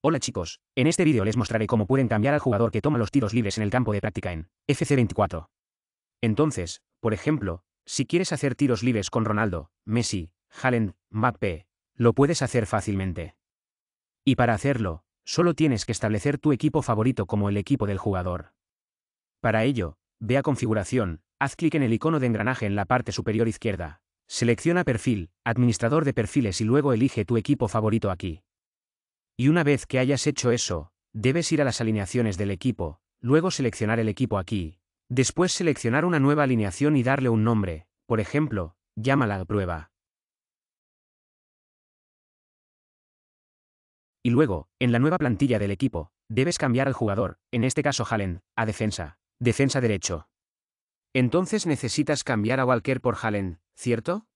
Hola chicos, en este vídeo les mostraré cómo pueden cambiar al jugador que toma los tiros libres en el campo de práctica en FC24. Entonces, por ejemplo, si quieres hacer tiros libres con Ronaldo, Messi, Haaland, Mbappé, lo puedes hacer fácilmente. Y para hacerlo, solo tienes que establecer tu equipo favorito como el equipo del jugador. Para ello, ve a configuración, haz clic en el icono de engranaje en la parte superior izquierda, selecciona perfil, administrador de perfiles y luego elige tu equipo favorito aquí. Y una vez que hayas hecho eso, debes ir a las alineaciones del equipo, luego seleccionar el equipo aquí, después seleccionar una nueva alineación y darle un nombre, por ejemplo, llámala a prueba. Y luego, en la nueva plantilla del equipo, debes cambiar al jugador, en este caso Halen, a defensa, defensa derecho. Entonces necesitas cambiar a Walker por Halen, ¿cierto?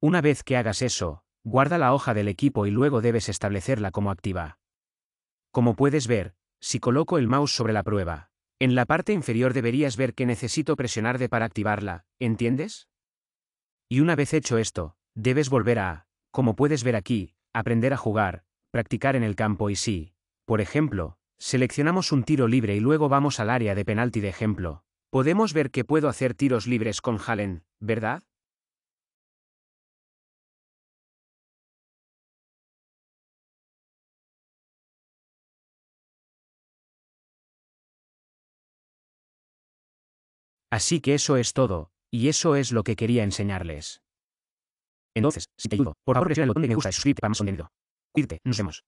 Una vez que hagas eso, Guarda la hoja del equipo y luego debes establecerla como activa. Como puedes ver, si coloco el mouse sobre la prueba, en la parte inferior deberías ver que necesito presionar D para activarla, ¿entiendes? Y una vez hecho esto, debes volver a, como puedes ver aquí, aprender a jugar, practicar en el campo y si, por ejemplo, seleccionamos un tiro libre y luego vamos al área de penalti de ejemplo, podemos ver que puedo hacer tiros libres con Halen, ¿verdad? Así que eso es todo, y eso es lo que quería enseñarles. Entonces, si te ayudo, por favor presiona el botón de me gusta y suscríbete para más contenido. Cuídate, nos vemos.